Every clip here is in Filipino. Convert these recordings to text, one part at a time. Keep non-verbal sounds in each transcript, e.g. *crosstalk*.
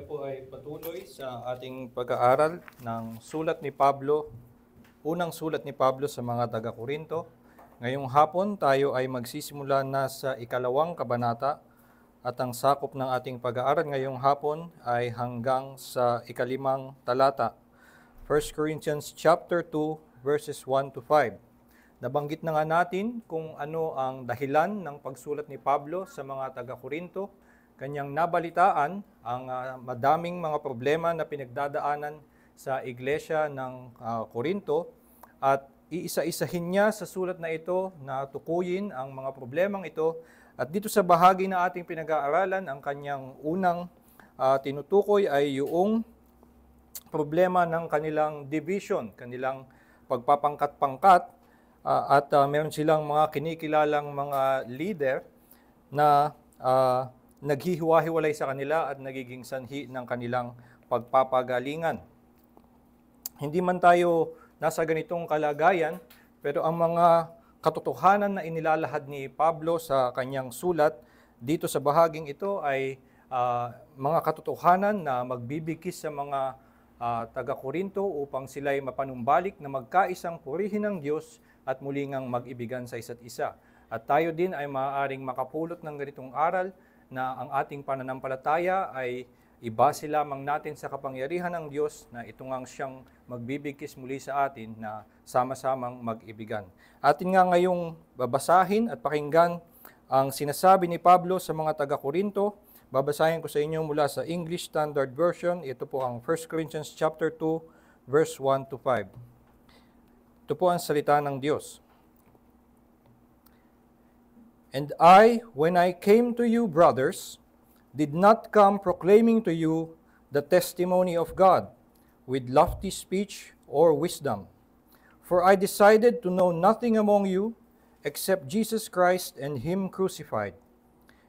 tayo po ay patuloy sa ating pag-aaral ng sulat ni Pablo, unang sulat ni Pablo sa mga taga-Korinto. Ngayong hapon tayo ay magsisimula na sa ikalawang kabanata at ang sakop ng ating pag-aaral ngayong hapon ay hanggang sa ikalimang talata. 1 Corinthians chapter 2 verses 1 to 5. Nabanggit na nga natin kung ano ang dahilan ng pagsulat ni Pablo sa mga taga-Korinto kanyang nabalitaan ang uh, madaming mga problema na pinagdadaanan sa iglesia ng uh, Korinto at iisa-isahin niya sa sulat na ito na tukuyin ang mga problemang ito at dito sa bahagi na ating pinag-aaralan ang kanyang unang uh, tinutukoy ay yung problema ng kanilang division, kanilang pagpapangkat-pangkat uh, at uh, meron silang mga kinikilalang mga leader na uh, naghihiwa-hiwalay sa kanila at nagiging sanhi ng kanilang pagpapagalingan. Hindi man tayo nasa ganitong kalagayan, pero ang mga katotohanan na inilalahad ni Pablo sa kanyang sulat dito sa bahaging ito ay uh, mga katotohanan na magbibigkis sa mga uh, taga-Korinto upang sila ay mapanumbalik na magkaisang purihin ng Diyos at mulingang mag-ibigan sa isa't isa. At tayo din ay maaaring makapulot ng ganitong aral na ang ating pananampalataya ay ibase lamang natin sa kapangyarihan ng Diyos na ito ngang siyang magbibigkis muli sa atin na sama-samang mag-ibigan. Atin nga ngayong babasahin at pakinggan ang sinasabi ni Pablo sa mga taga-Korinto. Babasahin ko sa inyo mula sa English Standard Version. Ito po ang 1 Corinthians chapter 2 verse 1 to 5. Ito po ang salita ng Diyos. And I, when I came to you, brothers, did not come proclaiming to you the testimony of God with lofty speech or wisdom. For I decided to know nothing among you except Jesus Christ and Him crucified.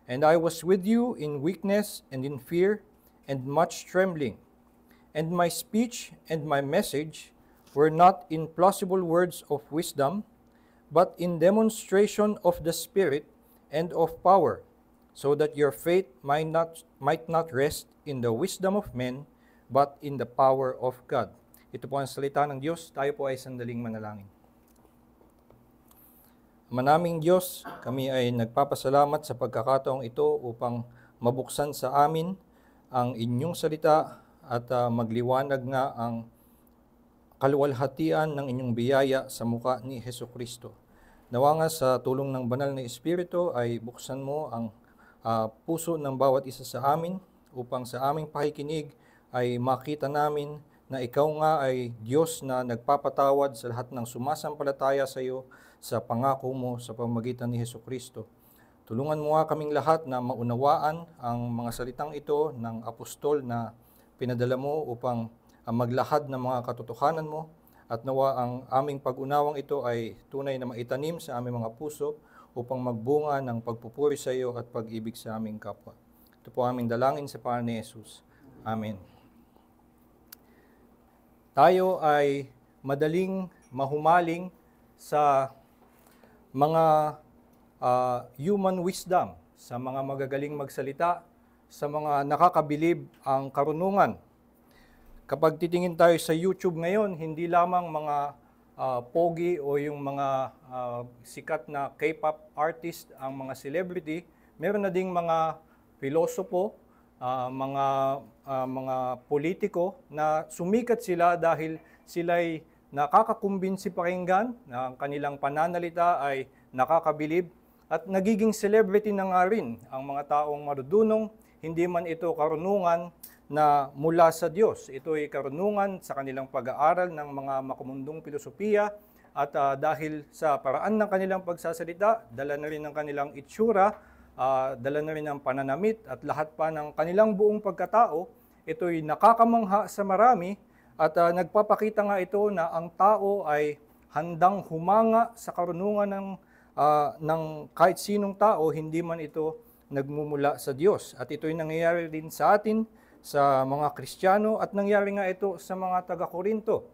And I was with you in weakness and in fear and much trembling. And my speech and my message were not in plausible words of wisdom, but in demonstration of the Spirit and of power, so that your faith might not, might not rest in the wisdom of men, but in the power of God. Ito po ang salita ng Diyos. Tayo po ay sandaling manalangin. Manaming Diyos, kami ay nagpapasalamat sa pagkakataong ito upang mabuksan sa amin ang inyong salita at uh, magliwanag nga ang kaluwalhatian ng inyong biyaya sa muka ni Heso Kristo. Nawa nga sa tulong ng banal na Espiritu ay buksan mo ang uh, puso ng bawat isa sa amin upang sa aming pakikinig ay makita namin na ikaw nga ay Diyos na nagpapatawad sa lahat ng sumasampalataya sa iyo sa pangako mo sa pamagitan ni Heso Kristo. Tulungan mo nga kaming lahat na maunawaan ang mga salitang ito ng apostol na pinadala mo upang ah, maglahad ng mga katotohanan mo at nawa ang aming pag-unawang ito ay tunay na maitanim sa aming mga puso upang magbunga ng pagpupuri sa iyo at pag-ibig sa aming kapwa. Ito po aming dalangin sa pangalan ni Jesus. Amen. Tayo ay madaling mahumaling sa mga uh, human wisdom, sa mga magagaling magsalita, sa mga nakakabilib ang karunungan Kapag titingin tayo sa YouTube ngayon, hindi lamang mga uh, pogi o yung mga uh, sikat na K-pop artist ang mga celebrity, meron na ding mga pilosopo, uh, ah, mga uh, mga politiko na sumikat sila dahil sila ay nakakakumbinsi pakinggan, na ang kanilang pananalita ay nakakabilib at nagiging celebrity na nga rin ang mga taong marudunong, hindi man ito karunungan na mula sa Diyos. Ito ay karunungan sa kanilang pag-aaral ng mga makamundong filosofiya at uh, dahil sa paraan ng kanilang pagsasalita, dala na rin ng kanilang itsura, uh, dala na rin ng pananamit at lahat pa ng kanilang buong pagkatao, ito ay nakakamangha sa marami at uh, nagpapakita nga ito na ang tao ay handang humanga sa karunungan ng, uh, ng kahit sinong tao, hindi man ito nagmumula sa Diyos. At ito'y nangyayari din sa atin sa mga Kristiyano at nangyari nga ito sa mga taga-Korinto.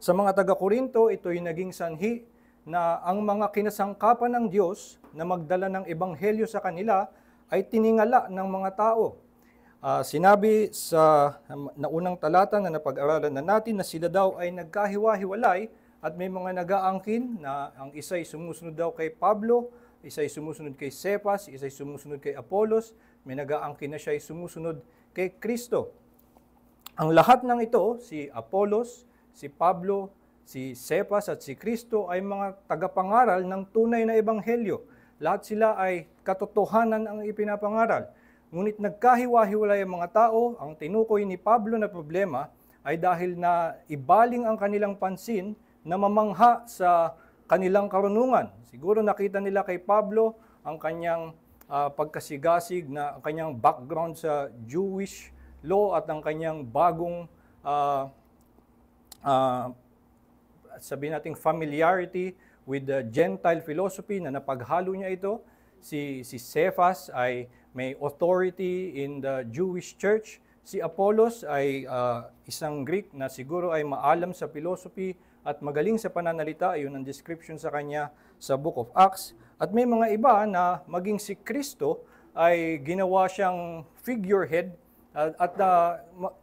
Sa mga taga-Korinto, ito'y naging sanhi na ang mga kinasangkapan ng Diyos na magdala ng ebanghelyo sa kanila ay tiningala ng mga tao. Uh, sinabi sa um, naunang talata na napag-aralan na natin na sila daw ay nagkahiwa-hiwalay at may mga nagaangkin na ang isa ay sumusunod daw kay Pablo isa'y sumusunod kay Cephas, isa'y sumusunod kay Apolos, may nagaangkin na siya'y sumusunod kay Kristo. Ang lahat ng ito, si Apolos, si Pablo, si Cephas at si Kristo ay mga tagapangaral ng tunay na ebanghelyo. Lahat sila ay katotohanan ang ipinapangaral. Ngunit nagkahiwa-hiwalay ang mga tao, ang tinukoy ni Pablo na problema ay dahil na ibaling ang kanilang pansin na mamangha sa kanilang karunungan. Siguro nakita nila kay Pablo ang kanyang uh, pagkasigasig na ang kanyang background sa Jewish law at ang kanyang bagong uh, uh, sabihin nating familiarity with the Gentile philosophy na napaghalo niya ito. Si, si Cephas ay may authority in the Jewish church. Si Apollos ay uh, isang Greek na siguro ay maalam sa philosophy at magaling sa pananalita, ayun ang description sa kanya sa Book of Acts. At may mga iba na maging si Kristo ay ginawa siyang figurehead at, at uh,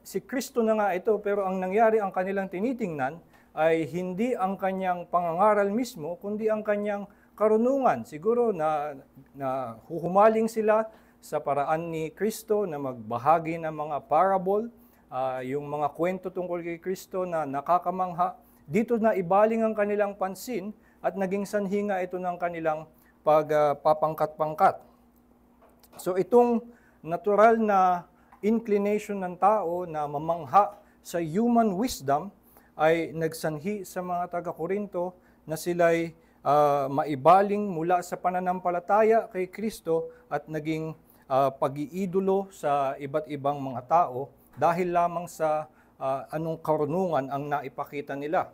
si Kristo na nga ito pero ang nangyari ang kanilang tinitingnan ay hindi ang kanyang pangangaral mismo kundi ang kanyang karunungan. Siguro na, na huhumaling sila sa paraan ni Kristo na magbahagi ng mga parable, uh, yung mga kwento tungkol kay Kristo na nakakamangha dito na ibaling ang kanilang pansin at naging sanhi nga ito ng kanilang pagpapangkat-pangkat. Ah, so itong natural na inclination ng tao na mamangha sa human wisdom ay nagsanhi sa mga taga-Korinto na sila'y uh, maibaling mula sa pananampalataya kay Kristo at naging uh, pag-iidolo sa iba't ibang mga tao dahil lamang sa uh, anong karunungan ang naipakita nila.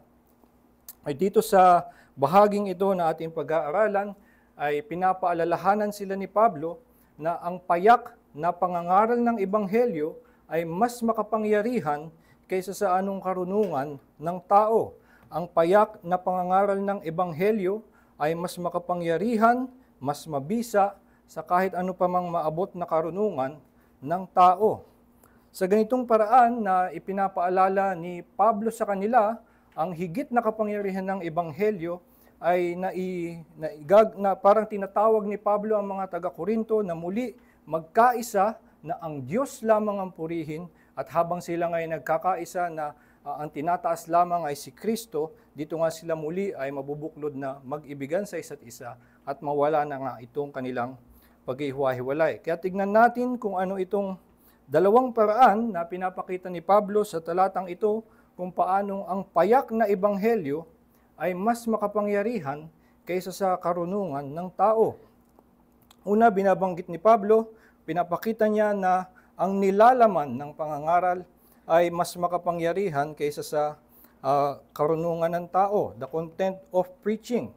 Ay dito sa bahaging ito na ating pag-aaralan ay pinapaalalahanan sila ni Pablo na ang payak na pangangaral ng ebanghelyo ay mas makapangyarihan kaysa sa anong karunungan ng tao. Ang payak na pangangaral ng ebanghelyo ay mas makapangyarihan, mas mabisa sa kahit ano pa mang maabot na karunungan ng tao. Sa ganitong paraan na ipinapaalala ni Pablo sa kanila ang higit na kapangyarihan ng ebanghelyo ay nai, naigag, na parang tinatawag ni Pablo ang mga taga-Korinto na muli magkaisa na ang Diyos lamang ang purihin at habang sila ngay nagkakaisa na uh, ang tinataas lamang ay si Kristo, dito nga sila muli ay mabubuklod na mag-ibigan sa isa't isa at mawala na nga itong kanilang pag ihiwa Kaya tignan natin kung ano itong Dalawang paraan na pinapakita ni Pablo sa talatang ito kung paanong ang payak na ebanghelyo ay mas makapangyarihan kaysa sa karunungan ng tao. Una, binabanggit ni Pablo, pinapakita niya na ang nilalaman ng pangangaral ay mas makapangyarihan kaysa sa uh, karunungan ng tao, the content of preaching.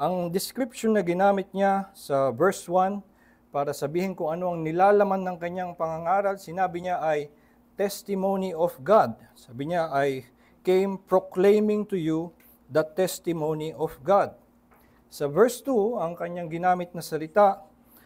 Ang description na ginamit niya sa verse 1 para sabihin kung ano ang nilalaman ng kanyang pangangaral, sinabi niya ay testimony of God. Sabi niya ay came proclaiming to you the testimony of God. Sa verse 2, ang kanyang ginamit na salita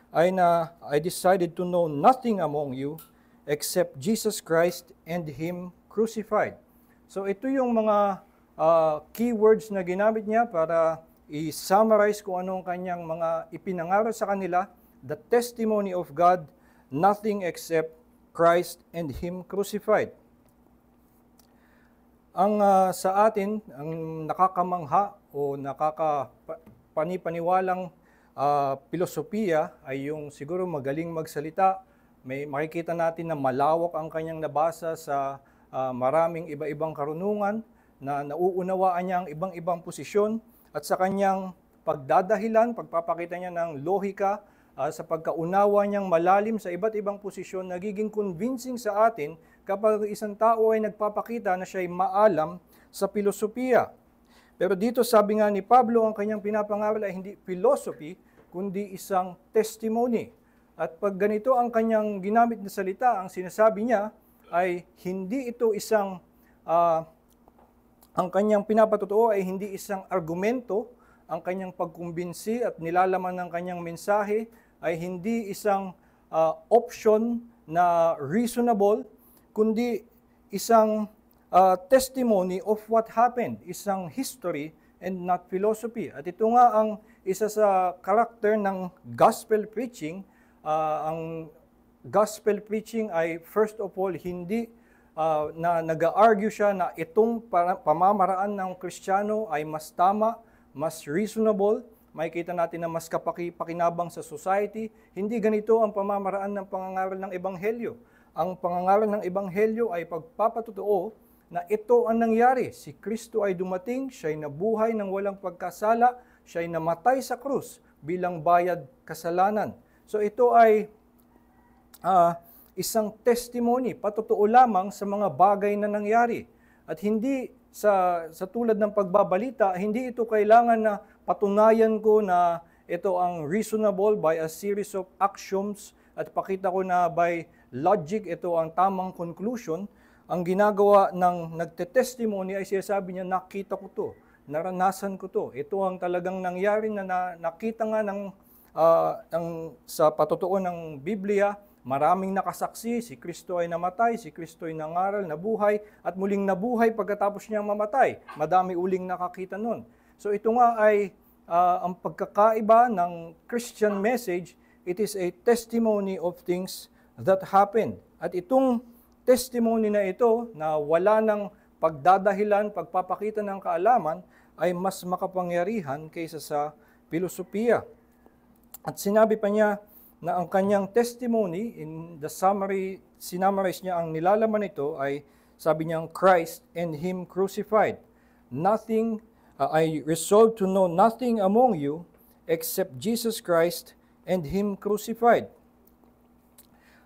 ay na I decided to know nothing among you except Jesus Christ and Him crucified. So ito yung mga uh, ah, keywords na ginamit niya para i-summarize kung anong kanyang mga ipinangaral sa kanila the testimony of God, nothing except Christ and Him crucified. Ang uh, sa atin, ang nakakamangha o nakakapanipaniwalang uh, ah, filosofiya ay yung siguro magaling magsalita. May makikita natin na malawak ang kanyang nabasa sa uh, maraming iba-ibang karunungan na nauunawaan niya ang ibang-ibang posisyon at sa kanyang pagdadahilan, pagpapakita niya ng lohika uh, sa pagkaunawa niyang malalim sa iba't ibang posisyon, nagiging convincing sa atin kapag isang tao ay nagpapakita na siya ay maalam sa filosofiya. Pero dito sabi nga ni Pablo, ang kanyang pinapangaral ay hindi philosophy, kundi isang testimony. At pag ganito ang kanyang ginamit na salita, ang sinasabi niya ay hindi ito isang, uh, ang kanyang pinapatotoo ay hindi isang argumento, ang kanyang pagkumbinsi at nilalaman ng kanyang mensahe ay hindi isang uh, option na reasonable, kundi isang uh, testimony of what happened, isang history and not philosophy. At ito nga ang isa sa karakter ng gospel preaching. Uh, ang gospel preaching ay first of all hindi uh, na nag-argue siya na itong pamamaraan ng Kristiyano ay mas tama, mas reasonable, makikita natin na mas kapakipakinabang sa society. Hindi ganito ang pamamaraan ng pangangaral ng Ebanghelyo. Ang pangangaral ng Ebanghelyo ay pagpapatutuo na ito ang nangyari. Si Kristo ay dumating, siya'y nabuhay ng walang pagkasala, siya'y namatay sa krus bilang bayad kasalanan. So ito ay uh, isang testimony, patotoo lamang sa mga bagay na nangyari. At hindi sa, sa tulad ng pagbabalita, hindi ito kailangan na patunayan ko na ito ang reasonable by a series of axioms at pakita ko na by logic ito ang tamang conclusion, ang ginagawa ng nagte-testimony ay sinasabi niya, nakita ko to, naranasan ko to. Ito ang talagang nangyari na, na nakita nga ng, uh, ng, sa patotoo ng Biblia, maraming nakasaksi, si Kristo ay namatay, si Kristo ay nangaral, nabuhay, at muling nabuhay pagkatapos niyang mamatay. Madami uling nakakita nun. So ito nga ay uh, ang pagkakaiba ng Christian message, it is a testimony of things that happened. At itong testimony na ito na wala ng pagdadahilan, pagpapakita ng kaalaman ay mas makapangyarihan kaysa sa filosofiya. At sinabi pa niya na ang kanyang testimony in the summary, sinummarize niya ang nilalaman nito ay sabi niyang Christ and Him crucified. Nothing Uh, I resolved to know nothing among you except Jesus Christ and Him crucified.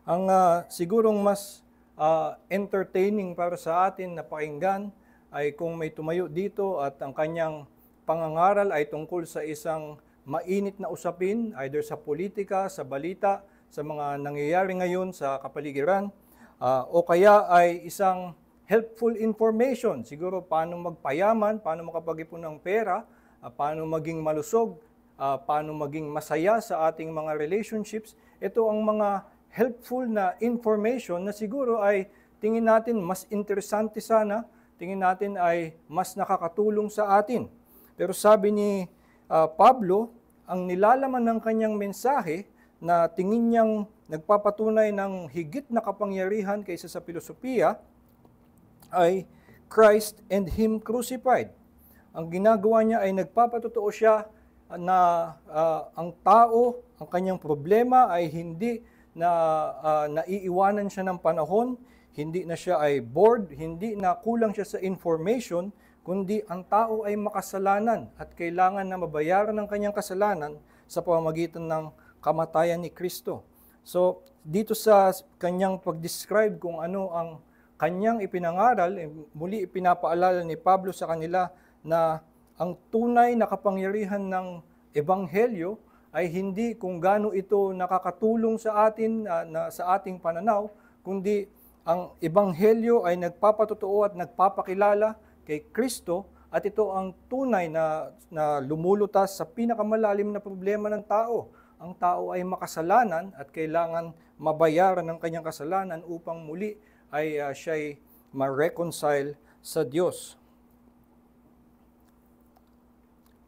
Ang uh, sigurong mas uh, entertaining para sa atin na pakinggan ay kung may tumayo dito at ang kanyang pangangaral ay tungkol sa isang mainit na usapin, either sa politika, sa balita, sa mga nangyayari ngayon sa kapaligiran, uh, o kaya ay isang helpful information. Siguro paano magpayaman, paano makapag-ipon ng pera, uh, paano maging malusog, uh, paano maging masaya sa ating mga relationships. Ito ang mga helpful na information na siguro ay tingin natin mas interesante sana, tingin natin ay mas nakakatulong sa atin. Pero sabi ni uh, Pablo, ang nilalaman ng kanyang mensahe na tingin niyang nagpapatunay ng higit na kapangyarihan kaysa sa pilosopiya ay Christ and Him crucified. Ang ginagawa niya ay nagpapatotoo siya na uh, ang tao, ang kanyang problema ay hindi na uh, naiiwanan siya ng panahon, hindi na siya ay bored, hindi na kulang siya sa information, kundi ang tao ay makasalanan at kailangan na mabayaran ng kanyang kasalanan sa pamamagitan ng kamatayan ni Kristo. So, dito sa kanyang pag-describe kung ano ang kanyang ipinangaral, eh, muli ipinapaalala ni Pablo sa kanila na ang tunay na kapangyarihan ng Ebanghelyo ay hindi kung gaano ito nakakatulong sa atin, uh, na, sa ating pananaw, kundi ang Ebanghelyo ay nagpapatotoo at nagpapakilala kay Kristo at ito ang tunay na, na lumulutas sa pinakamalalim na problema ng tao. Ang tao ay makasalanan at kailangan mabayaran ng kanyang kasalanan upang muli ay uh, siya'y ma-reconcile sa Diyos.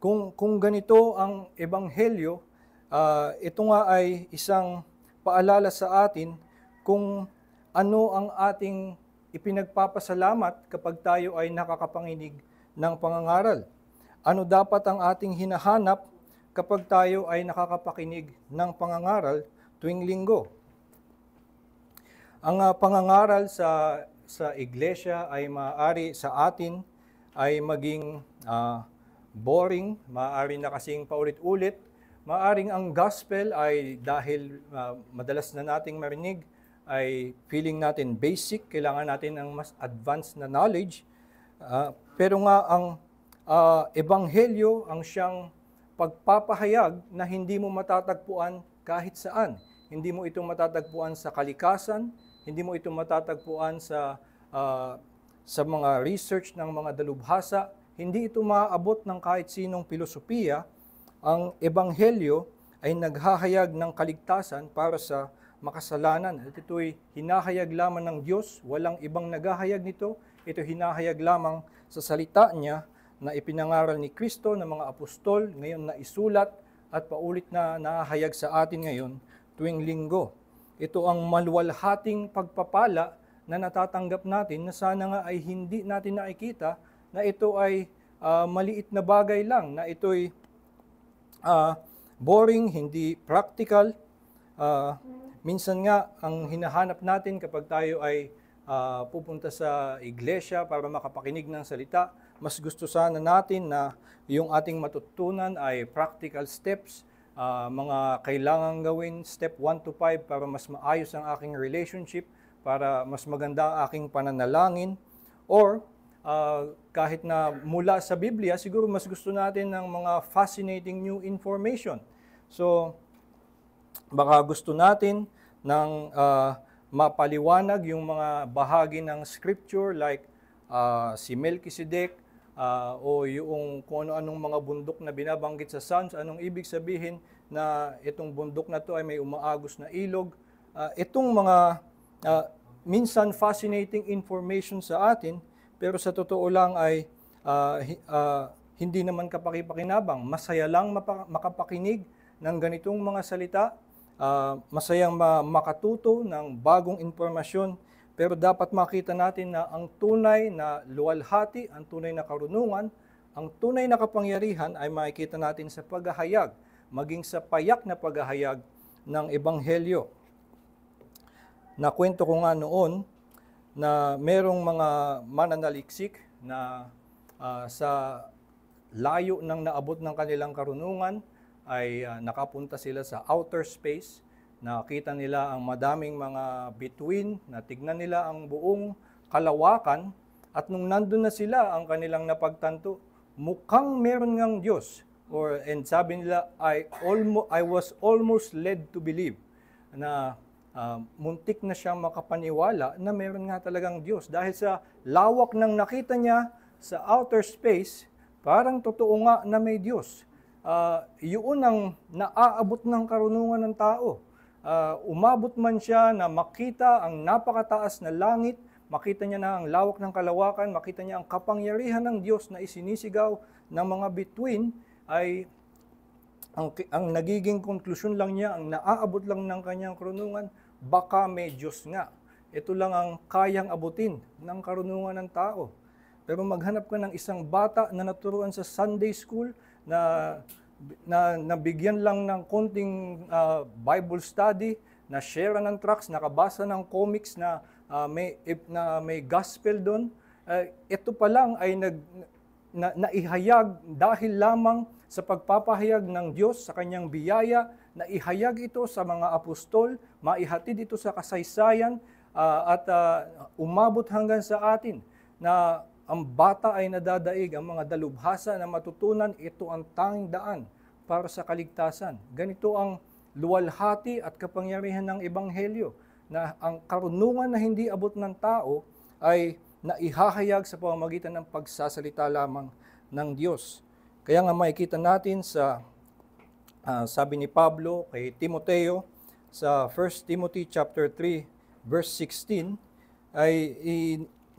Kung, kung ganito ang ebanghelyo, uh, ito nga ay isang paalala sa atin kung ano ang ating ipinagpapasalamat kapag tayo ay nakakapanginig ng pangangaral. Ano dapat ang ating hinahanap kapag tayo ay nakakapakinig ng pangangaral tuwing linggo? Ang uh, pangangaral sa sa iglesia ay maaari sa atin ay maging uh, boring, maaari na kasing paulit-ulit. Maaring ang gospel ay dahil uh, madalas na nating marinig ay feeling natin basic, kailangan natin ang mas advanced na knowledge. Uh, pero nga ang uh, ebanghelyo ang siyang pagpapahayag na hindi mo matatagpuan kahit saan. Hindi mo ito matatagpuan sa kalikasan, hindi mo ito matatagpuan sa uh, sa mga research ng mga dalubhasa. Hindi ito maaabot ng kahit sinong pilosopiya. Ang ebanghelyo ay naghahayag ng kaligtasan para sa makasalanan. At ito'y hinahayag lamang ng Diyos. Walang ibang naghahayag nito. Ito hinahayag lamang sa salita niya na ipinangaral ni Kristo ng mga apostol, ngayon na isulat at paulit na nahahayag sa atin ngayon tuwing linggo. Ito ang maluwalhating pagpapala na natatanggap natin na sana nga ay hindi natin nakikita na ito ay uh, maliit na bagay lang, na ito'y uh, boring, hindi practical. Uh, minsan nga ang hinahanap natin kapag tayo ay uh, pupunta sa iglesia para makapakinig ng salita, mas gusto sana natin na yung ating matutunan ay practical steps uh, mga kailangan gawin, step 1 to 5 para mas maayos ang aking relationship, para mas maganda ang aking pananalangin, or uh, kahit na mula sa Biblia, siguro mas gusto natin ng mga fascinating new information. So, baka gusto natin ng uh, mapaliwanag yung mga bahagi ng scripture like uh, si Melchizedek, uh, o yung kung ano-anong mga bundok na binabanggit sa Psalms, anong ibig sabihin na itong bundok na to ay may umaagos na ilog. Uh, itong mga uh, minsan fascinating information sa atin, pero sa totoo lang ay uh, uh, hindi naman kapakipakinabang. Masaya lang makapakinig ng ganitong mga salita, uh, masayang ma- makatuto ng bagong impormasyon pero dapat makita natin na ang tunay na luwalhati, ang tunay na karunungan, ang tunay na kapangyarihan ay makikita natin sa paghahayag, maging sa payak na paghahayag ng Ebanghelyo. Nakwento ko nga noon na merong mga mananaliksik na uh, sa layo ng naabot ng kanilang karunungan ay uh, nakapunta sila sa outer space Nakita nila ang madaming mga bituin, natignan nila ang buong kalawakan, at nung nandun na sila, ang kanilang napagtanto, mukhang meron ngang Diyos. Or, and sabi nila, I, almo, I was almost led to believe na uh, muntik na siyang makapaniwala na meron nga talagang Diyos. Dahil sa lawak ng nakita niya sa outer space, parang totoo nga na may Diyos. Uh, yun ang naaabot ng karunungan ng tao uh, umabot man siya na makita ang napakataas na langit, makita niya na ang lawak ng kalawakan, makita niya ang kapangyarihan ng Diyos na isinisigaw ng mga between, ay ang, ang nagiging konklusyon lang niya, ang naaabot lang ng kanyang karunungan, baka may Diyos nga. Ito lang ang kayang abutin ng karunungan ng tao. Pero maghanap ka ng isang bata na naturuan sa Sunday school na na nabigyan lang ng konting uh, Bible study, na share ng tracks, nakabasa ng comics na uh, may na may gospel doon. Uh, eh, ito pa lang ay nag na, naihayag dahil lamang sa pagpapahayag ng Diyos sa kanyang biyaya, naihayag ito sa mga apostol, maihatid ito sa kasaysayan uh, at uh, umabot hanggang sa atin na ang bata ay nadadaig ang mga dalubhasa na matutunan ito ang tanging daan para sa kaligtasan. Ganito ang luwalhati at kapangyarihan ng Ebanghelyo na ang karunungan na hindi abot ng tao ay naihahayag sa pamamagitan ng pagsasalita lamang ng Diyos. Kaya nga makikita natin sa uh, sabi ni Pablo kay Timoteo sa 1 Timothy chapter 3 verse 16 ay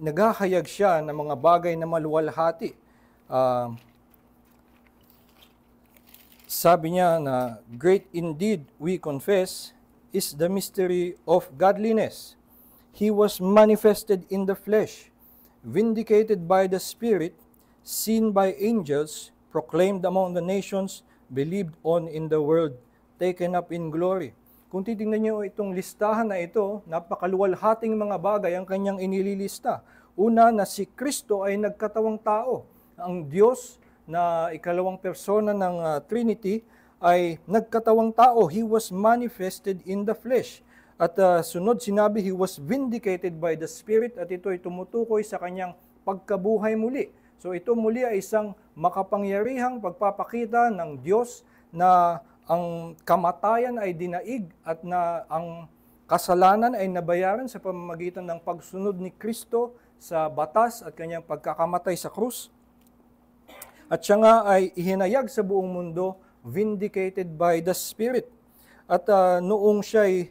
naghahayag siya ng mga bagay na maluwalhati. Uh, sabi niya na, Great indeed, we confess, is the mystery of godliness. He was manifested in the flesh, vindicated by the Spirit, seen by angels, proclaimed among the nations, believed on in the world, taken up in glory. Kung titingnan niyo itong listahan na ito, napakaluwalhating mga bagay ang kanyang inililista. Una na si Kristo ay nagkatawang tao. Ang Diyos na ikalawang persona ng uh, Trinity ay nagkatawang tao. He was manifested in the flesh. At uh, sunod sinabi, he was vindicated by the Spirit at ito ay tumutukoy sa kanyang pagkabuhay muli. So ito muli ay isang makapangyarihang pagpapakita ng Diyos na ang kamatayan ay dinaig at na ang kasalanan ay nabayaran sa pamamagitan ng pagsunod ni Kristo sa batas at kanyang pagkakamatay sa krus. At siya nga ay ihinayag sa buong mundo, vindicated by the Spirit. At uh, noong siya ay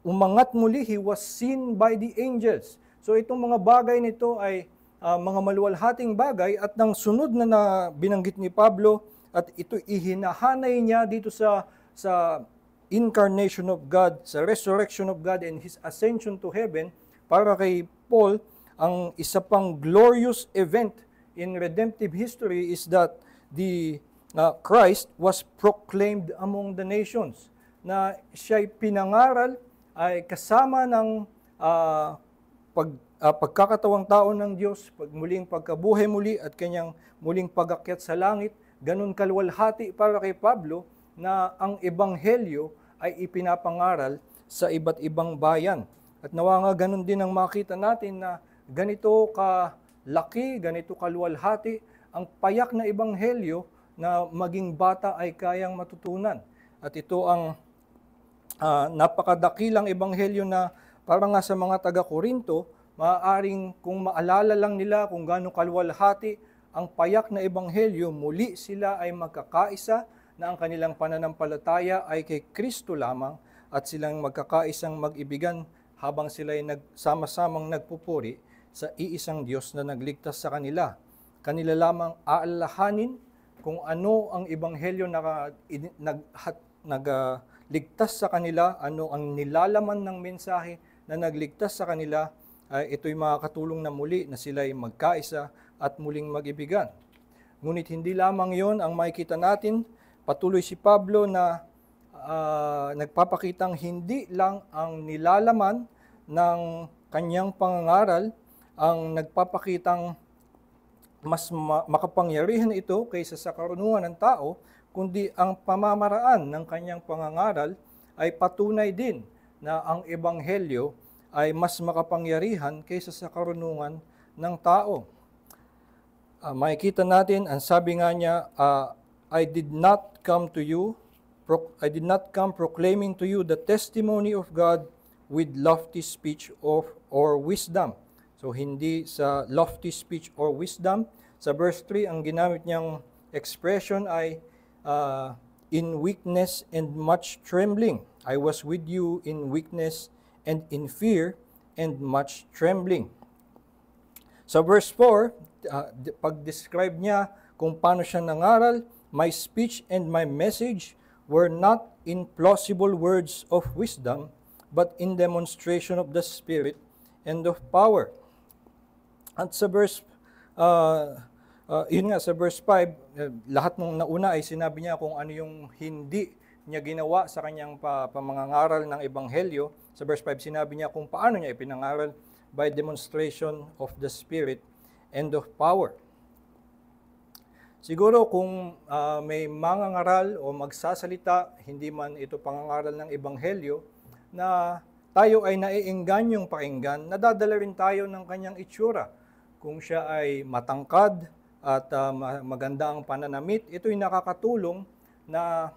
umangat muli, he was seen by the angels. So itong mga bagay nito ay uh, mga maluwalhating bagay at nang sunod na, na binanggit ni Pablo, at ito ihinahanay niya dito sa sa incarnation of God, sa resurrection of God and his ascension to heaven para kay Paul ang isa pang glorious event in redemptive history is that the uh, Christ was proclaimed among the nations na siya'y pinangaral ay kasama ng uh, pag uh, pagkakatawang tao ng Diyos, pag muling pagkabuhay muli at kanyang muling pagakyat sa langit ganun kalwalhati para kay Pablo na ang ebanghelyo ay ipinapangaral sa iba't ibang bayan. At nawa nga ganun din ang makita natin na ganito kalaki, ganito kalwalhati ang payak na ebanghelyo na maging bata ay kayang matutunan. At ito ang uh, napakadakilang ebanghelyo na para nga sa mga taga-Korinto, maaaring kung maalala lang nila kung gaano kalwalhati ang payak na ebanghelyo, muli sila ay magkakaisa na ang kanilang pananampalataya ay kay Kristo lamang at silang magkakaisang magibigan habang sila ay nagsama-samang nagpupuri sa iisang Diyos na nagligtas sa kanila. Kanila lamang aalahanin kung ano ang ebanghelyo na nagligtas sa kanila, ano ang nilalaman ng mensahe na nagligtas sa kanila, ay ito'y makakatulong na muli na sila ay magkaisa at muling magibigan. Ngunit hindi lamang yon ang makikita natin, patuloy si Pablo na uh, nagpapakitang hindi lang ang nilalaman ng kanyang pangangaral ang nagpapakitang mas ma- makapangyarihan ito kaysa sa karunungan ng tao, kundi ang pamamaraan ng kanyang pangangaral ay patunay din na ang ebanghelyo ay mas makapangyarihan kaysa sa karunungan ng tao uh, makikita natin, ang sabi nga niya, uh, I did not come to you, pro- I did not come proclaiming to you the testimony of God with lofty speech of, or wisdom. So, hindi sa lofty speech or wisdom. Sa verse 3, ang ginamit niyang expression ay, uh, in weakness and much trembling. I was with you in weakness and in fear and much trembling. Sa verse 4, uh, pag-describe niya kung paano siya nangaral, my speech and my message were not in plausible words of wisdom, but in demonstration of the Spirit and of power. At sa verse, uh, uh, yun nga, sa verse 5, eh, lahat ng nauna ay sinabi niya kung ano yung hindi niya ginawa sa kanyang pa, pamangangaral ng Ebanghelyo. Sa verse 5, sinabi niya kung paano niya ipinangaral by demonstration of the Spirit and of power. Siguro kung uh, may mangangaral o magsasalita, hindi man ito pangangaral ng Ebanghelyo, na tayo ay naiingganyong pakinggan, nadadala rin tayo ng kanyang itsura. Kung siya ay matangkad at uh, maganda ang pananamit, ito'y nakakatulong na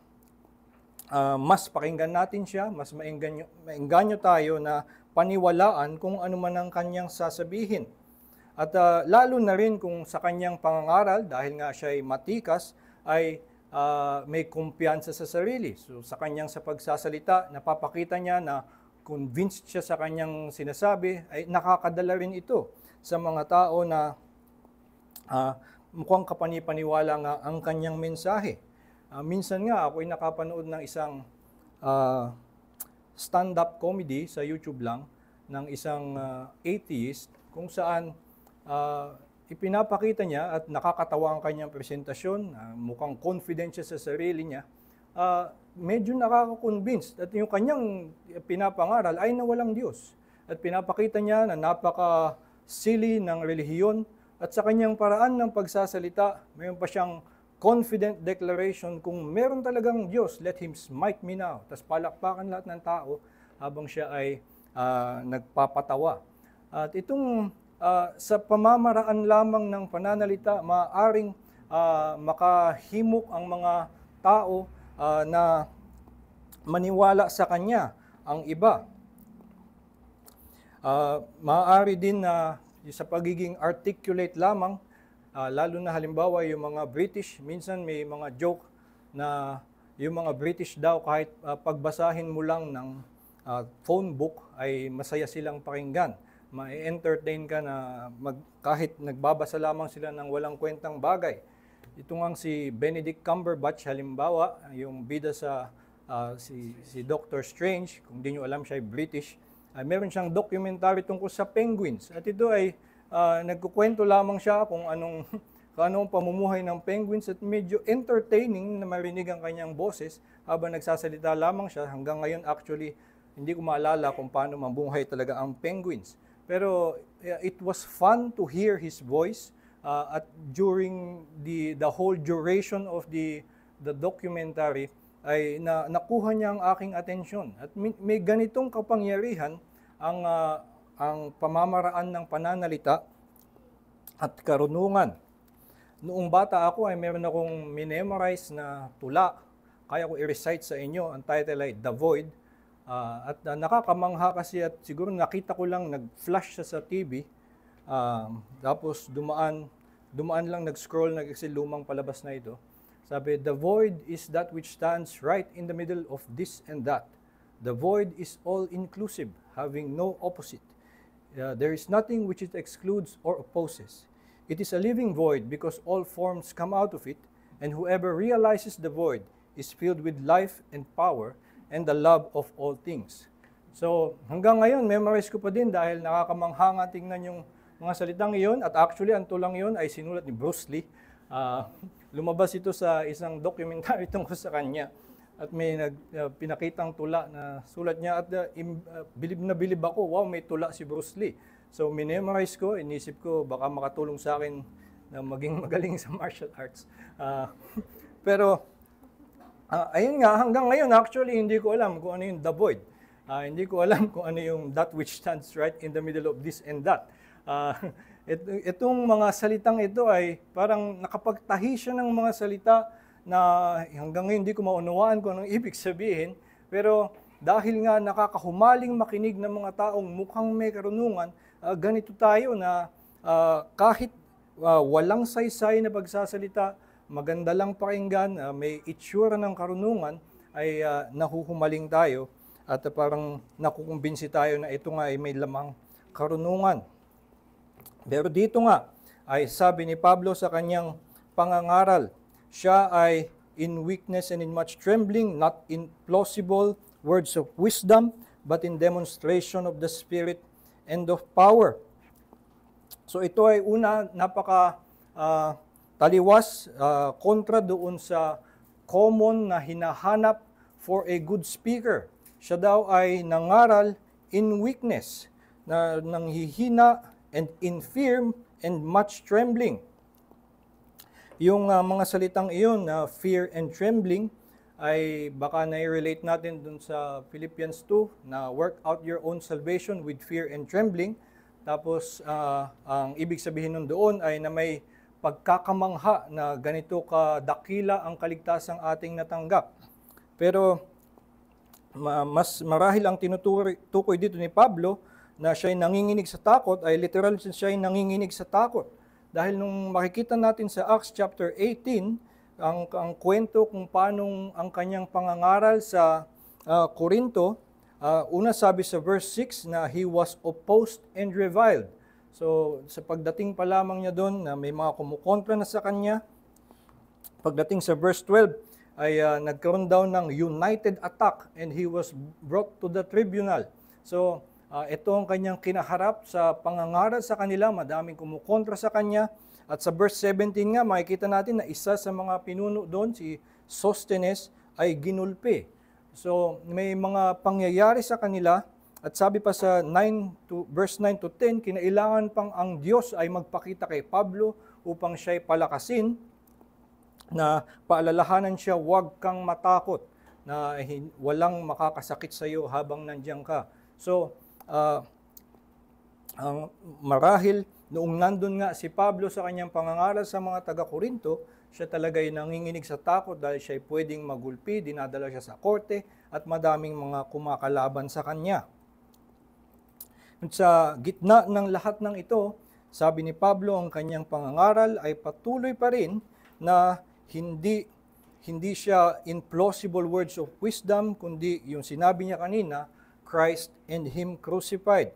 uh, mas pakinggan natin siya, mas maingganyo, maingganyo tayo na paniwalaan kung ano man ang kanyang sasabihin. At uh, lalo na rin kung sa kanyang pangangaral, dahil nga siya ay matikas, ay uh, may kumpiyansa sa sarili. So sa kanyang sa pagsasalita, napapakita niya na convinced siya sa kanyang sinasabi, ay nakakadala rin ito sa mga tao na uh, mukhang kapanipaniwala nga ang kanyang mensahe. Uh, minsan nga ako ay nakapanood ng isang uh, stand-up comedy sa YouTube lang ng isang uh, atheist kung saan uh, ipinapakita niya at nakakatawa ang kanyang presentasyon, uh, mukhang confident siya sa sarili niya, uh, medyo nakaka-convinced at yung kanyang pinapangaral ay nawalang Diyos. At pinapakita niya na napaka-silly ng relihiyon at sa kanyang paraan ng pagsasalita, mayroon pa siyang confident declaration kung meron talagang Diyos, let Him smite me now. Tapos palakpakan lahat ng tao habang siya ay uh, nagpapatawa. At itong uh, sa pamamaraan lamang ng pananalita, maaring uh, ah, makahimok ang mga tao uh, na maniwala sa Kanya ang iba. Uh, maaari din na uh, sa pagiging articulate lamang, uh, lalo na halimbawa yung mga British, minsan may mga joke na yung mga British daw kahit uh, pagbasahin mo lang ng uh, phone book ay masaya silang pakinggan ma-entertain ka na mag, kahit nagbabasa lamang sila ng walang kwentang bagay. Ito ngang si Benedict Cumberbatch halimbawa, yung bida sa uh, si, si Doctor Strange, kung hindi nyo alam siya ay British, ay meron siyang documentary tungkol sa penguins. At ito ay uh, nagkukwento lamang siya kung anong *laughs* kung pamumuhay ng penguins at medyo entertaining na marinig ang kanyang boses habang nagsasalita lamang siya hanggang ngayon actually hindi ko maalala kung paano mabuhay talaga ang penguins. Pero it was fun to hear his voice uh, at during the the whole duration of the the documentary ay na, nakuha niya ang aking atensyon. At may, may ganitong kapangyarihan ang uh, ang pamamaraan ng pananalita at karunungan. Noong bata ako ay meron akong minemorize na tula. Kaya ko i-recite sa inyo. Ang title ay The Void Uh, at uh, nakakamangha kasi at siguro nakita ko lang nag-flash siya sa TV. Uh, ah, tapos dumaan, dumaan lang nag-scroll na kasi lumang palabas na ito. Sabi, the void is that which stands right in the middle of this and that. The void is all-inclusive, having no opposite. Uh, there is nothing which it excludes or opposes. It is a living void because all forms come out of it, and whoever realizes the void is filled with life and power and the love of all things. So hanggang ngayon, memorize ko pa din dahil nakakamangha tingnan yung mga salitang iyon at actually ang tulang iyon ay sinulat ni Bruce Lee. Uh, *laughs* lumabas ito sa isang documentary *laughs* tungkol sa kanya at may nag, uh, pinakitang tula na sulat niya at uh, im, uh, bilib na bilib ako, wow, may tula si Bruce Lee. So minemorize ko, inisip ko baka makatulong sa akin na maging *laughs* magaling sa martial arts. Uh, pero Uh, ayun nga, hanggang ngayon actually hindi ko alam kung ano yung the void. Uh, hindi ko alam kung ano yung that which stands right in the middle of this and that. Uh, ah, it, *laughs* itong mga salitang ito ay parang nakapagtahi siya ng mga salita na hanggang ngayon hindi ko maunawaan kung anong ibig sabihin. Pero dahil nga nakakahumaling makinig ng mga taong mukhang may karunungan, uh, ganito tayo na uh, kahit uh, walang saysay na pagsasalita, maganda lang pakinggan, uh, may itsura ng karunungan, ay uh, nahuhumaling tayo at uh, parang nakukumbinsi tayo na ito nga ay may lamang karunungan. Pero dito nga ay sabi ni Pablo sa kanyang pangangaral, siya ay in weakness and in much trembling, not in plausible words of wisdom, but in demonstration of the Spirit and of power. So ito ay una, napaka uh, taliwas uh, kontra doon sa common na hinahanap for a good speaker. Siya daw ay nangaral in weakness, na nanghihina and infirm and much trembling. Yung uh, mga salitang iyon na uh, fear and trembling ay baka nai relate natin dun sa Philippians 2 na work out your own salvation with fear and trembling. Tapos uh, ang ibig sabihin nun doon ay na may pagkakamangha na ganito kadakila ang kaligtasang ating natanggap. Pero mas marahil ang tinutukoy dito ni Pablo na siya'y nanginginig sa takot ay literal siya'y nanginginig sa takot. Dahil nung makikita natin sa Acts chapter 18, ang, ang kwento kung paano ang kanyang pangangaral sa uh, uh, una sabi sa verse 6 na he was opposed and reviled. So, sa pagdating pa lamang niya doon na may mga kumukontra na sa kanya, pagdating sa verse 12, ay uh, nagkaroon daw ng united attack and he was brought to the tribunal. So, uh, ito ang kanyang kinaharap sa pangangaral sa kanila, madaming kumukontra sa kanya. At sa verse 17 nga, makikita natin na isa sa mga pinuno doon, si Sostenes, ay ginulpe. So, may mga pangyayari sa kanila at sabi pa sa 9 to, verse 9 to 10, kinailangan pang ang Diyos ay magpakita kay Pablo upang siya'y palakasin na paalalahanan siya, huwag kang matakot na walang makakasakit sa iyo habang nandiyan ka. So, uh, ang marahil noong nandun nga si Pablo sa kanyang pangangaral sa mga taga-Korinto, siya talaga ay nanginginig sa takot dahil siya ay pwedeng magulpi, dinadala siya sa korte at madaming mga kumakalaban sa kanya. At sa gitna ng lahat ng ito, sabi ni Pablo, ang kanyang pangangaral ay patuloy pa rin na hindi hindi siya implausible words of wisdom, kundi yung sinabi niya kanina, Christ and Him crucified.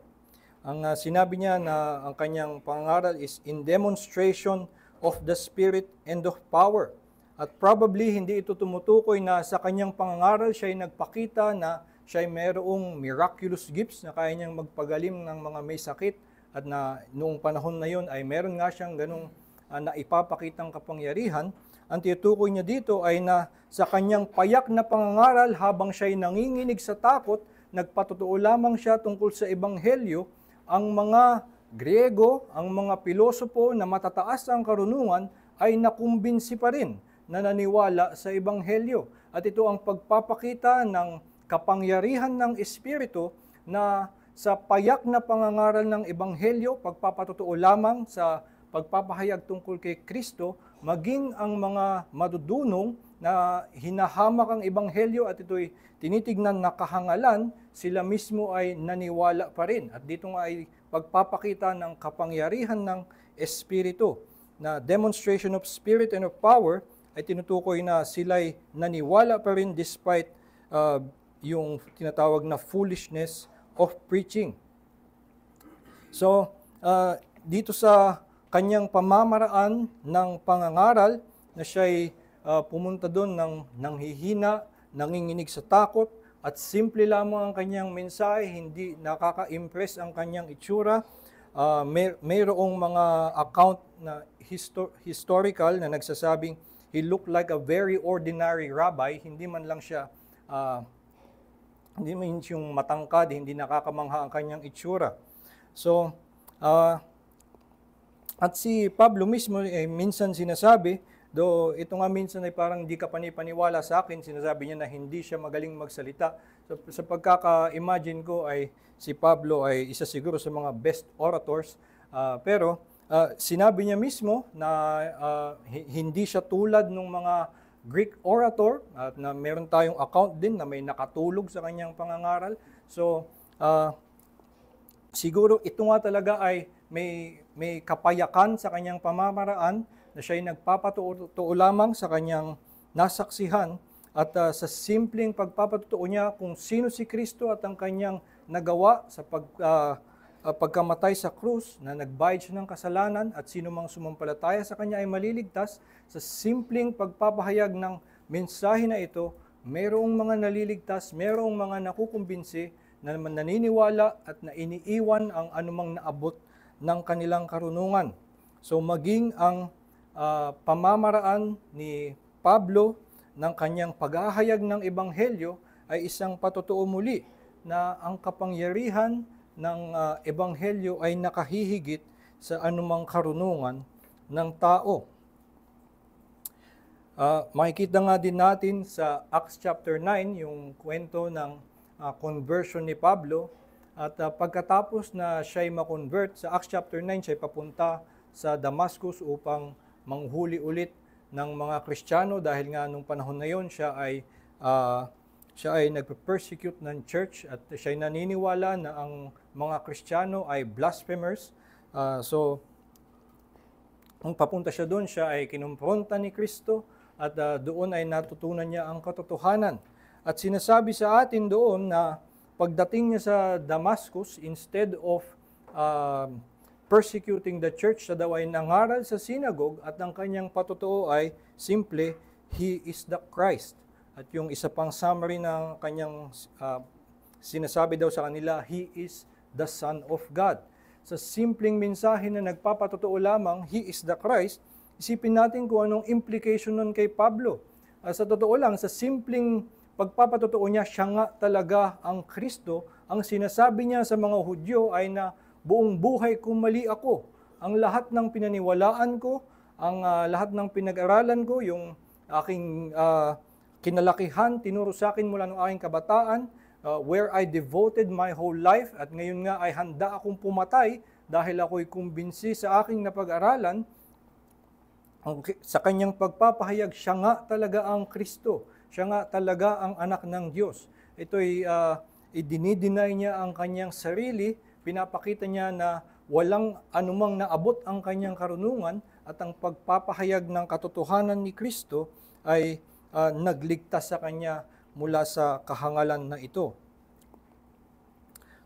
Ang uh, sinabi niya na ang kanyang pangaral is in demonstration of the Spirit and of power. At probably hindi ito tumutukoy na sa kanyang pangaral siya ay nagpakita na siya ay mayroong miraculous gifts na kaya niyang magpagaling ng mga may sakit at na noong panahon na yon ay meron nga siyang ganong uh, naipapakitang kapangyarihan. Ang tinutukoy niya dito ay na sa kanyang payak na pangangaral habang siya ay nanginginig sa takot, nagpatutuo lamang siya tungkol sa ebanghelyo, ang mga Griego, ang mga pilosopo na matataas ang karunungan ay nakumbinsi pa rin na naniwala sa ebanghelyo. At ito ang pagpapakita ng kapangyarihan ng Espiritu na sa payak na pangangaral ng Ebanghelyo, pagpapatotoo lamang sa pagpapahayag tungkol kay Kristo, maging ang mga madudunong na hinahamak ang Ebanghelyo at ito'y tinitignan na kahangalan, sila mismo ay naniwala pa rin. At dito nga ay pagpapakita ng kapangyarihan ng Espiritu na demonstration of spirit and of power ay tinutukoy na sila'y naniwala pa rin despite uh, yung tinatawag na foolishness of preaching. So, uh, dito sa kanyang pamamaraan ng pangangaral na siya'y uh, pumunta doon ng nanghihina, nanginginig sa takot, at simple lamang ang kanyang mensahe, hindi nakaka-impress ang kanyang itsura. Uh, ah, may, mayroong mga account na histo- historical na nagsasabing he looked like a very ordinary rabbi, hindi man lang siya uh, hindi man yung matangkad, hindi nakakamangha ang kanyang itsura. So, uh, at si Pablo mismo eh, minsan sinasabi, do ito nga minsan ay parang hindi ka panipaniwala sa akin, sinasabi niya na hindi siya magaling magsalita. So, sa pagkaka-imagine ko ay si Pablo ay isa siguro sa mga best orators, uh, pero uh, sinabi niya mismo na uh, hindi siya tulad ng mga Greek orator at na meron tayong account din na may nakatulog sa kanyang pangangaral. So, uh, siguro ito nga talaga ay may, may kapayakan sa kanyang pamamaraan na siya'y nagpapatuo lamang sa kanyang nasaksihan at uh, sa simpleng pagpapatutuo niya kung sino si Kristo at ang kanyang nagawa sa pag uh, uh, pagkamatay sa krus na nagbayad siya ng kasalanan at sino mang sumampalataya sa kanya ay maliligtas, sa simpleng pagpapahayag ng mensahe na ito, mayroong mga naliligtas, mayroong mga nakukumbinsi na naniniwala at na iniiwan ang anumang naabot ng kanilang karunungan. So maging ang uh, pamamaraan ni Pablo ng kanyang paghahayag ng ebanghelyo ay isang patotoo muli na ang kapangyarihan ng uh, ebanghelyo ay nakahihigit sa anumang karunungan ng tao. Uh, makikita nga din natin sa Acts chapter 9 yung kwento ng uh, conversion ni Pablo at uh, pagkatapos na siya'y convert sa Acts chapter 9 siya'y papunta sa Damascus upang manghuli ulit ng mga Kristiyano dahil nga nung panahon na yon siya ay uh, siya ay nagpersecute ng church at siya ay naniniwala na ang mga Kristiyano ay blasphemers. Uh, so, nung papunta siya doon, siya ay kinumpronta ni Kristo at uh, doon ay natutunan niya ang katotohanan. At sinasabi sa atin doon na pagdating niya sa Damascus, instead of uh, persecuting the church, siya daw ay nangaral sa synagogue at ang kanyang patotoo ay simple, He is the Christ. At yung isa pang summary ng kanyang uh, sinasabi daw sa kanila, He is the Son of God. Sa simpleng mensahe na nagpapatotoo lamang, He is the Christ, isipin natin kung anong implication nun kay Pablo. Uh, sa totoo lang, sa simpleng pagpapatotoo niya, siya nga talaga ang Kristo. Ang sinasabi niya sa mga Hudyo ay na buong buhay ko mali ako. Ang lahat ng pinaniwalaan ko, ang uh, lahat ng pinag-aralan ko, yung aking uh, kinalakihan, tinuro sa akin mula noong aking kabataan, uh, where I devoted my whole life at ngayon nga ay handa akong pumatay dahil ako'y kumbinsi sa aking napag-aralan, sa kanyang pagpapahayag, siya nga talaga ang Kristo. Siya nga talaga ang anak ng Diyos. Ito'y uh, idinideny niya ang kanyang sarili, pinapakita niya na walang anumang naabot ang kanyang karunungan at ang pagpapahayag ng katotohanan ni Kristo ay uh, nagligtas sa kanya mula sa kahangalan na ito.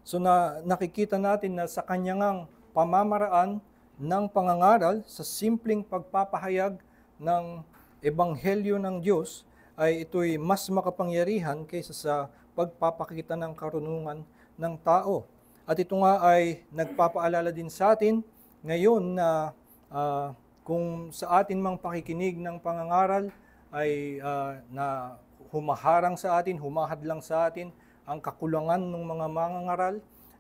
So na nakikita natin na sa kanya ngang pamamaraan ng pangangaral sa simpleng pagpapahayag ng ebanghelyo ng Diyos ay ito'y mas makapangyarihan kaysa sa pagpapakita ng karunungan ng tao. At ito nga ay nagpapaalala din sa atin ngayon na uh, kung sa atin mang pakikinig ng pangangaral ay uh, na humaharang sa atin, humahadlang sa atin ang kakulangan ng mga mangangaral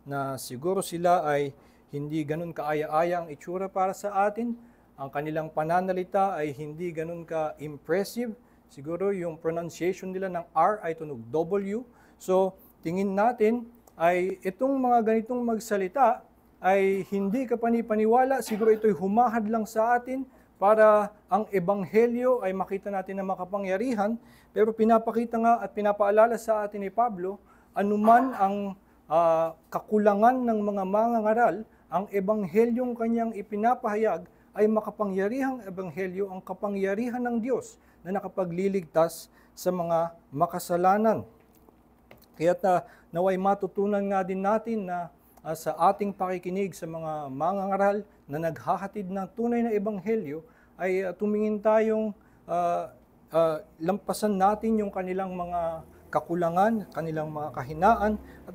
na siguro sila ay hindi ganun kaaya-aya ang itsura para sa atin. Ang kanilang pananalita ay hindi ganun ka-impressive. Siguro yung pronunciation nila ng R ay tunog W. So, tingin natin ay itong mga ganitong magsalita ay hindi ka panipaniwala. Siguro ito'y humahad lang sa atin para ang ebanghelyo ay makita natin na makapangyarihan, pero pinapakita nga at pinapaalala sa atin ni Pablo, anuman ang uh, kakulangan ng mga mangangaral, ang ebanghelyong kanyang ipinapahayag ay makapangyarihang ebanghelyo ang kapangyarihan ng Diyos na nakapagliligtas sa mga makasalanan. Kaya na, ah, naway matutunan nga din natin na uh, sa ating pakikinig sa mga mangangaral, na naghahatid ng tunay na ebanghelyo ay uh, tumingin tayong uh, uh, lampasan natin yung kanilang mga kakulangan, kanilang mga kahinaan, at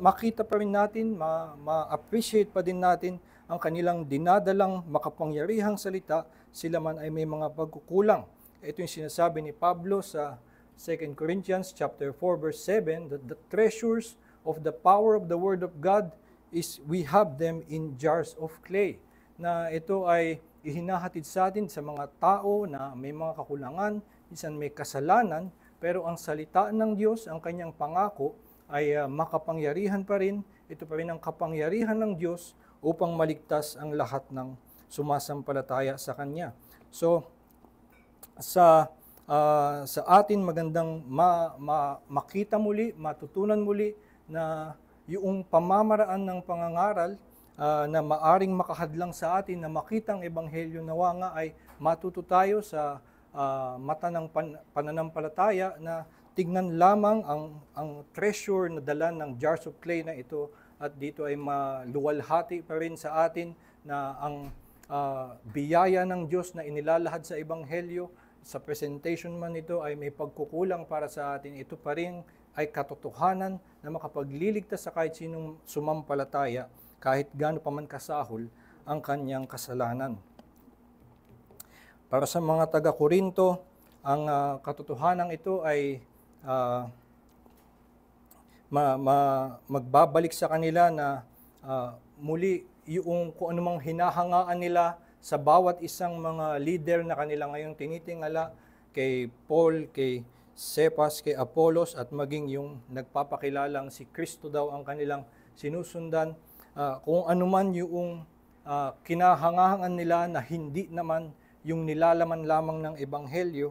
makita pa rin natin, ma-appreciate pa din natin ang kanilang dinadalang makapangyarihang salita, sila man ay may mga pagkukulang. Ito yung sinasabi ni Pablo sa 2 Corinthians chapter 4 verse 7 that the treasures of the power of the word of God is we have them in jars of clay na ito ay ihinahatid sa atin sa mga tao na may mga kakulangan, isang may kasalanan, pero ang salita ng Diyos, ang kanyang pangako ay uh, makapangyarihan pa rin. Ito pa rin ang kapangyarihan ng Diyos upang maligtas ang lahat ng sumasampalataya sa kanya. So sa uh, sa atin magandang ma, ma, makita muli, matutunan muli na yung pamamaraan ng pangangaral uh, na maaring makahadlang sa atin na makita ang ebanghelyo nawa nga ay matuto tayo sa uh, mata ng pan- pananampalataya na tignan lamang ang ang treasure na dala ng jars of clay na ito at dito ay maluwalhati pa rin sa atin na ang uh, biyaya ng Diyos na inilalahad sa ebanghelyo sa presentation man ito ay may pagkukulang para sa atin ito pa rin ay katotohanan na makapagliligtas sa kahit sinong sumampalataya kahit gaano pa man kasahol ang kanyang kasalanan. Para sa mga taga-Korinto, ang uh, katotohanan ito ay uh, ma, ma, magbabalik sa kanila na uh, muli yung kung anumang hinahangaan nila sa bawat isang mga leader na kanila ngayon tinitingala kay Paul, kay Cephas, kay Apollos at maging yung nagpapakilalang si Kristo daw ang kanilang sinusundan Ah, kung anuman yung uh, kinahangahangan nila na hindi naman yung nilalaman lamang ng ebanghelyo,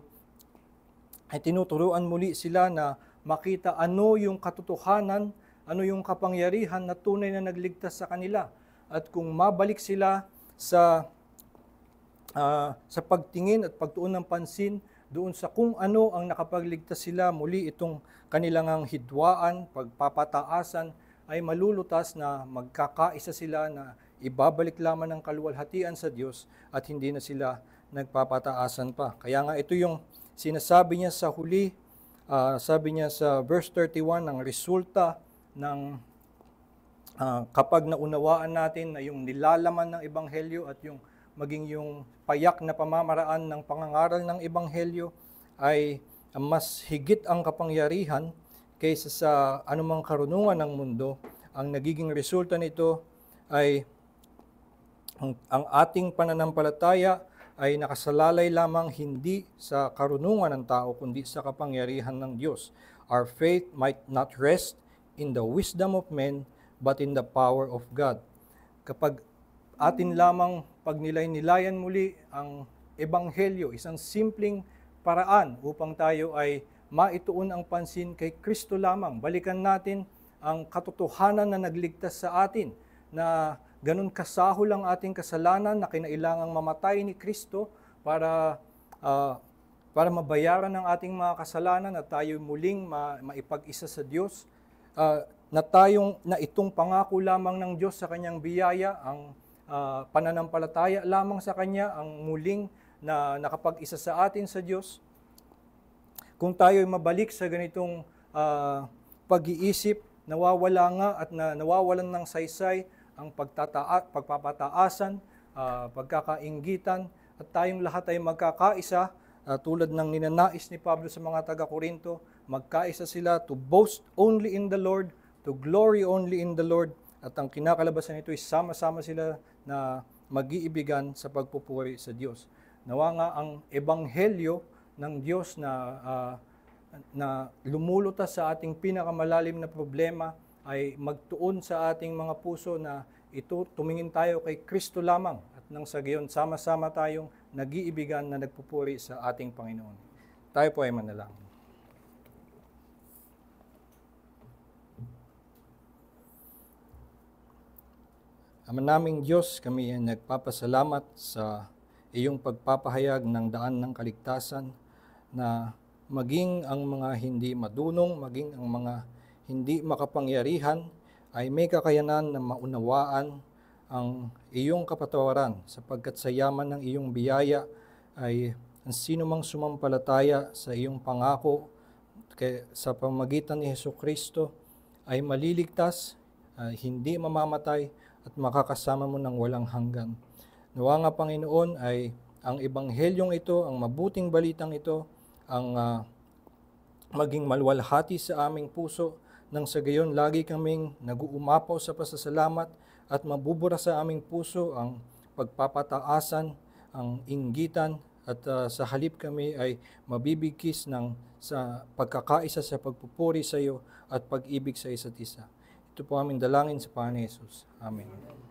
ay tinuturuan muli sila na makita ano yung katotohanan, ano yung kapangyarihan na tunay na nagligtas sa kanila. At kung mabalik sila sa uh, sa pagtingin at pagtuon ng pansin doon sa kung ano ang nakapagligtas sila muli itong kanilang hidwaan, pagpapataasan ay malulutas na magkakaisa sila na ibabalik lamang ng kaluwalhatian sa Diyos at hindi na sila nagpapataasan pa. Kaya nga ito yung sinasabi niya sa huli, uh, sabi niya sa verse 31 ng resulta ng uh, kapag naunawaan natin na yung nilalaman ng Ebanghelyo at yung maging yung payak na pamamaraan ng pangangaral ng Ebanghelyo ay mas higit ang kapangyarihan kaysa sa anumang karunungan ng mundo, ang nagiging resulta nito ay ang, ang ating pananampalataya ay nakasalalay lamang hindi sa karunungan ng tao kundi sa kapangyarihan ng Diyos. Our faith might not rest in the wisdom of men but in the power of God. Kapag atin lamang pagnilay nilayan muli ang ebanghelyo, isang simpleng paraan upang tayo ay maituon ang pansin kay Kristo lamang. Balikan natin ang katotohanan na nagligtas sa atin na ganun kasahol ang ating kasalanan na kinailangang mamatay ni Kristo para uh, para mabayaran ang ating mga kasalanan at tayo muling ma- maipag-isa sa Diyos. Uh, na tayong na itong pangako lamang ng Diyos sa kanyang biyaya, ang uh, pananampalataya lamang sa kanya ang muling na nakapag-isa sa atin sa Diyos kung tayo ay mabalik sa ganitong uh, pag-iisip, nawawala nga at na, nawawalan ng saysay ang pagtataat, pagpapataasan, uh, pagkakainggitan, at tayong lahat ay magkakaisa uh, tulad ng ninanais ni Pablo sa mga taga-Korinto, magkaisa sila to boast only in the Lord, to glory only in the Lord, at ang kinakalabasan nito ay sama-sama sila na mag-iibigan sa pagpupuri sa Diyos. Nawa nga ang ebanghelyo ng Diyos na, uh, na lumulutas sa ating pinakamalalim na problema ay magtuon sa ating mga puso na ito tumingin tayo kay Kristo lamang at nang sa gayon sama-sama tayong nag-iibigan na nagpupuri sa ating Panginoon. Tayo po ay manalangin. Ama naming Diyos, kami ay nagpapasalamat sa iyong pagpapahayag ng daan ng kaligtasan na maging ang mga hindi madunong, maging ang mga hindi makapangyarihan ay may kakayanan na maunawaan ang iyong kapatawaran sapagkat sa yaman ng iyong biyaya ay ang sinumang sumampalataya sa iyong pangako kay, sa pamagitan ni Heso Kristo ay maliligtas, uh, hindi mamamatay at makakasama mo ng walang hanggan. Nawa nga Panginoon ay ang ebanghelyong ito, ang mabuting balitang ito ang uh, maging malwalhati sa aming puso nang sa gayon lagi kaming naguumapaw sa pasasalamat at mabubura sa aming puso ang pagpapataasan, ang inggitan at uh, sa halip kami ay mabibigkis ng sa pagkakaisa sa pagpupuri sa iyo at pag-ibig sa isa't isa. Ito po aming dalangin sa Panginoon Yesus. Amen. Amen.